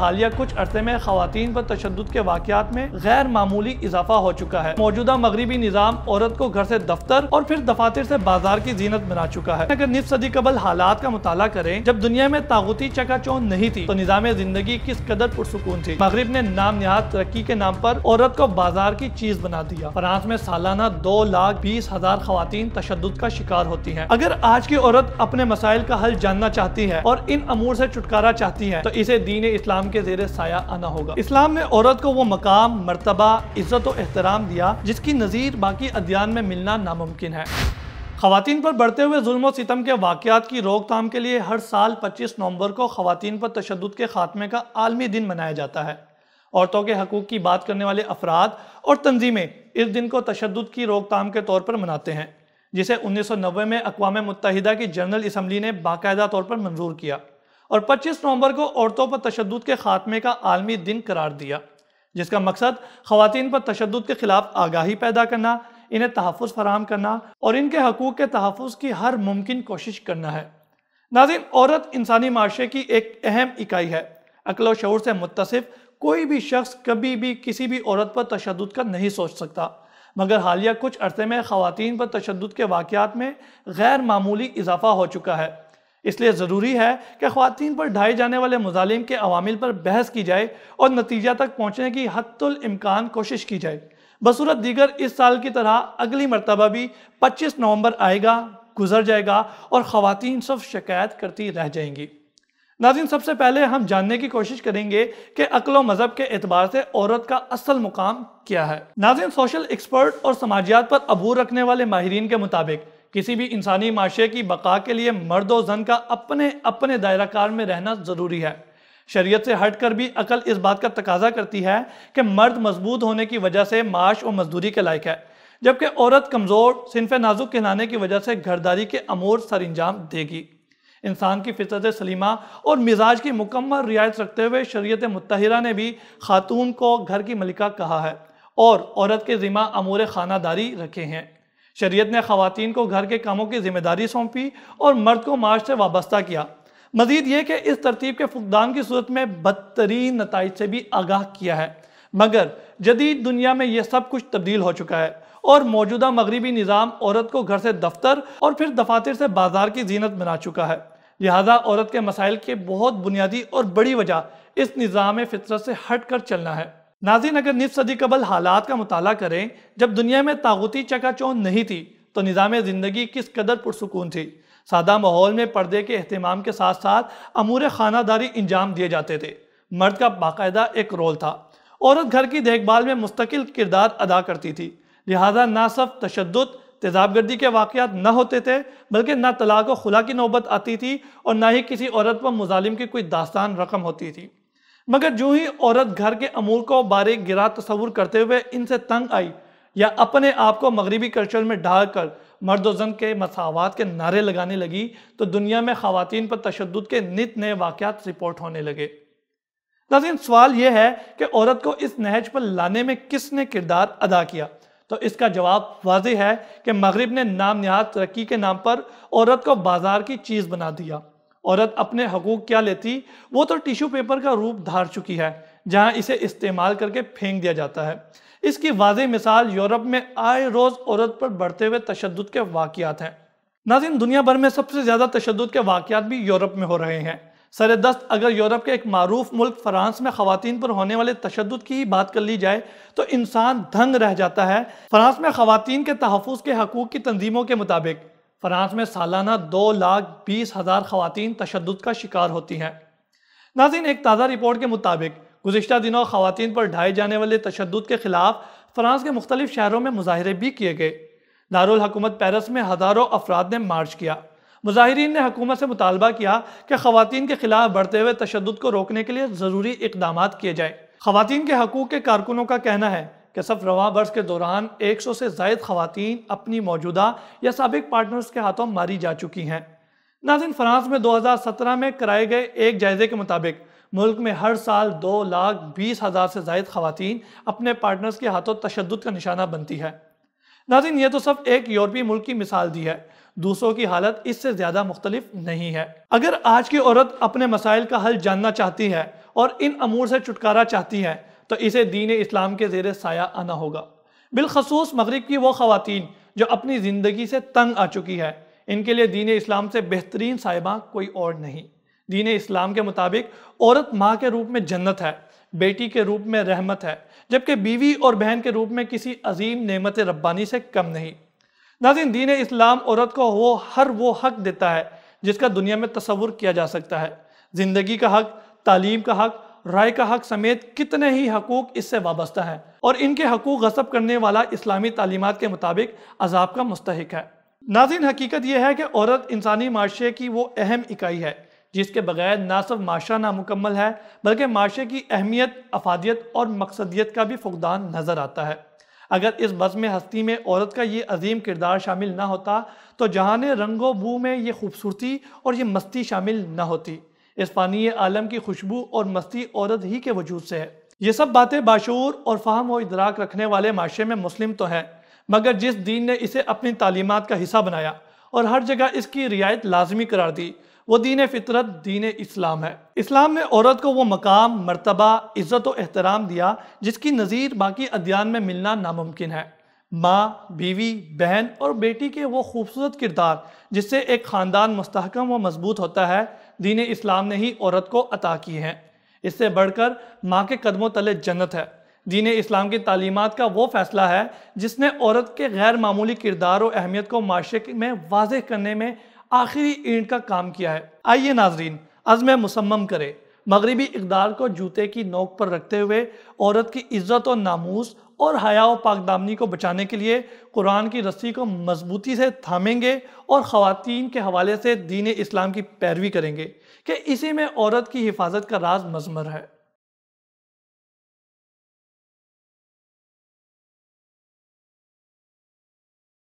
हालिया कुछ अरसे में खातन पर तशद के वाकत में गैर मामूली इजाफा हो चुका है मौजूदा मगरबी निज़ाम औरत को घर ऐसी दफ्तर और फिर दफातर ऐसी बाजार की जीनत बना चुका है अगर निफ सदी कबल हालात का मुताला करें जब दुनिया में तागुती चौन नहीं थी तो निज़ाम जिंदगी किस कदर पुरसकून थी मगरब ने नाम नहाद तरक्की के नाम आरोप औरत को बाजार की चीज बना दिया फ्रांस में सालाना दो लाख बीस हजार खातन तशद का शिकार होती है अगर आज की औरत अपने मसाइल का हल जानना चाहती है और इन अमूर ऐसी छुटकारा चाहती है तो इसे दीन इस्लाम इस्लाम के जेर साया आना होगा इस्लाम में औरत को वो मकाम मरतबा इज्जत और एहतराम दिया जिसकी नज़ीर बाकी अद्यान में मिलना नामुमकिन है खातन पर बढ़ते हुए जुल्म सितम के वाकत की रोकथाम के लिए हर साल 25 नवंबर को खातन पर तशद के खात्मे का आलमी दिन मनाया जाता है औरतों के हकूक़ की बात करने वाले अफराद और तंजीमें इस दिन को तशद की रोकथाम के तौर पर मनाते हैं जिसे उन्नीस सौ नब्बे में अकवा मुतहदा की जनरल इसम्बली ने बाकायदा तौर पर मंजूर किया और 25 नवंबर को औरतों पर तशद के खात्मे का आलमी दिन करार दिया जिसका मकसद खातन पर तशद के खिलाफ आगाही पैदा करना इन्हें तहफ़ फराम करना और इनके हकूक़ के तहफ़ की हर मुमकिन कोशिश करना है नाजिन औरत इंसानी माशरे की एक अहम इकाई है अकल शूर से मुतसफ़ कोई भी शख्स कभी भी किसी भी औरत पर तशद का नहीं सोच सकता मगर हालिया कुछ अरसे में ख़वान पर तशद के वाक़ में गैर मामूली इजाफा हो चुका है इसलिए ज़रूरी है कि खातन पर ढाए जाने वाले मुजालिम के अवामिल पर बहस की जाए और नतीजा तक पहुँचने की हतुलमकान कोशिश की जाए बसूरत दीगर इस साल की तरह अगली मरतबा भी पच्चीस नवंबर आएगा गुजर जाएगा और ख़वातीन सब शिकायत करती रह जाएंगी नाजिन सबसे पहले हम जानने की कोशिश करेंगे कि अकल मज़हब के अतबार से औरत का असल मुकाम क्या है नाजिन सोशल एक्सपर्ट और समाजियात पर अबूर रखने वाले माहरीन के मुताबिक किसी भी इंसानी माशरे की बका के लिए मर्द और जन का अपने अपने दायरा कार में रहना ज़रूरी है शरीयत से हट कर भी अकल इस बात का तकाजा करती है कि मर्द मजबूत होने की वजह से माश और मजदूरी के लायक है जबकि औरत कमज़ोर सिनफ नाजुक कहलाने की वजह से घरदारी के अमूर सर अंजाम देगी इंसान की फितरत सलीमा और मिजाज की मुकम्मल रियायत रखते हुए शरीयत मतहरा ने भी खातून को घर की मलिका कहा है और औरत के ज़िम्मा अमूर खानादारी रखे हैं शरीयत ने खातन को घर के कामों की जिम्मेदारी सौंपी और मर्द को माश से वाबस्ता किया मजीद ये कि इस तरतीब के फुकदान की सूरत में बदतरीन नतज से भी आगाह किया है मगर जदीद दुनिया में यह सब कुछ तब्दील हो चुका है और मौजूदा मगरबी निज़ाम औरत को घर से दफ्तर और फिर दफातर से बाजार की जीनत बना चुका है लिहाजा औरत के मसाइल के बहुत बुनियादी और बड़ी वजह इस निज़ाम फितरत से हट कर चलना है नाजिन अगर निस सदी कबल हालात का मताल करें जब दुनिया में तागुती चकाचौ नहीं थी तो निज़ाम ज़िंदगी किस कदर पुरसकून थी सादा माहौल में पर्दे के अहतमाम के साथ साथ अमूर खानादारी इंजाम दिए जाते थे मर्द का बाकायदा एक रोल था औरत घर की देखभाल में मुस्तकिल किरदार अदा करती थी लिहाजा ना सिर्फ तशद तेजाबगर्दी के वाक़ न होते थे बल्कि ना तलाक खुला की नौबत आती थी और ना ही किसी औरत पर मुजालिम की कोई दास्तान रकम होती थी मगर जो ही औरत घर के अमूल को बारे गिरा तस्वूर करते हुए इनसे तंग आई या अपने आप को मगरबी कल्चर में ढाल कर मर्द जन के मसावत के नारे लगाने लगी तो दुनिया में खातन पर तशद के नित नए वाक़ रिपोर्ट होने लगे नाजिन सवाल यह है कि औरत को इस नहज पर लाने में किसने किरदार अदा किया तो इसका जवाब वाज है कि मगरब ने नाम नहाद तरक्की के नाम पर औरत को बाजार की चीज़ बना दिया औरत अपने हकूक क्या लेती वो तो टिश्यू पेपर का रूप धार चुकी है जहाँ इसे इस्तेमाल करके फेंक दिया जाता है इसकी वाज मिसाल यूरोप में आए रोज़ औरत पर बढ़ते हुए तशद के वाक़ात हैं नाजिन दुनिया भर में सबसे ज़्यादा तशद के वाक़ात भी यूरोप में हो रहे हैं सर दस्त अगर यूरोप के एक मरूफ मुल्क फ्रांस में खातन पर होने वाले तशद की ही बात कर ली जाए तो इंसान धंग रह जाता है फ्रांस में खातन के तहफ़ के हकूक़ की तंजीमों के मुताबिक फ्रांस में सालाना दो लाख बीस हज़ार खवतिन तशद का शिकार होती हैं नाजिन एक ताज़ा रिपोर्ट के मुताबिक गुजशत दिनों खवतिन पर ढाए जाने वाले तशद के ख़िलाफ़ फ्रांस के मुख्तलिफ शहरों में मुजाहरे भी किए गए दारकूमत पेरिस में हज़ारों अफराद ने मार्च किया मुजाहरीन ने हकूमत से मुतालबा किया कि खवतिन के ख़िलाफ़ बढ़ते हुए तशद को रोकने के लिए ज़रूरी इकदाम किए जाएँ खवतिन के हकूक़ के कारकुनों का कहना है कि सब रवा वर्ष के दौरान 100 से जायद खातन अपनी मौजूदा या सबक पार्टनर्स के हाथों मारी जा चुकी हैं नाजिन फ्रांस में 2017 में कराए गए एक जायजे के मुताबिक मुल्क में हर साल दो लाख बीस हज़ार से जायद खातन अपने पार्टनर्स के हाथों तशद का निशाना बनती है नाजिन ये तो सब एक यूरोपीय मुल्क की मिसाल दी है दूसरों की हालत इससे ज़्यादा मुख्तलिफ नहीं है अगर आज की औरत अपने मसाइल का हल जानना चाहती है और इन अमूर से छुटकारा चाहती है तो इसे दीन इस्लाम के जेर साया आना होगा बिलखसूस मगरब की वो खातन जो अपनी ज़िंदगी से तंग आ चुकी है इनके लिए दीन इस्लाम से बेहतरीन साहिबा कोई और नहीं दीन इस्लाम के मुताबिक औरत माँ के रूप में जन्नत है बेटी के रूप में रहमत है जबकि बीवी और बहन के रूप में किसी अजीम नमत रब्बानी से कम नहीं नाजिन दीन इस्लाम औरत को वो हर वो हक देता है जिसका दुनिया में तस्वुर किया जा सकता है ज़िंदगी का हक तालीम का हक राय का हक समेत कितने ही हकूक इससे वाबस्ता हैं और इनके हकूक गसब करने वाला इस्लामी तालीमत के मुताबिक अजाब का मुस्तक है नाजिन हकीकत यह है कि औरत इंसानी माशरे की वो अहम इकाई है जिसके बगैर ना सिर्फ माशरा नामुकम्मल है बल्कि माशरे की अहमियत अफादियत और मकसदियत का भी फुकदान नज़र आता है अगर इस बज़म हस्ती में औरत का ये अजीम किरदार शामिल ना होता तो जहान रंगो बू में ये खूबसूरती और ये मस्ती शामिल ना होती इस फानी आलम की खुशबू और मस्ती औरत ही के वजूद से है ये सब बातें बाशूर और फाहम व इदराक रखने वाले माशरे में मुस्लिम तो हैं मगर जिस दीन ने इसे अपनी तालीमत का हिस्सा बनाया और हर जगह इसकी रियायत लाजमी करार दी वो दीन फितरत दीन इस्लाम है इस्लाम ने औरत को वो मकाम मरतबा इज़्ज़त व एहतराम दिया जिसकी नज़ीर बाकी अद्यान में मिलना नामुमकिन है माँ बीवी बहन और बेटी के वो खूबसूरत किरदार जिससे एक ख़ानदान मस्तकम व मजबूत होता है दीन इस्लाम ने ही औरत को अता की हैं इससे बढ़कर माँ के कदमों तले जन्नत है दीन इस्लाम की तालीमत का वो फ़ैसला है जिसने औरत के गैर मामूली किरदार और अहमियत को माशरे में वाज करने में आखिरी ईंट का काम किया है आइए नाजरीन अज़म मुसम्म करें मगरबी इकदार को जूते की नोक पर रखते हुए औरत की इज्जत और नामूस और हयाव पाकदामनी को बचाने के लिए कुरान की रस्सी को मजबूती से थामेंगे और ख़वातीन के हवाले से दीन इस्लाम की पैरवी करेंगे कि इसी में औरत की हिफाजत का राज मजमर है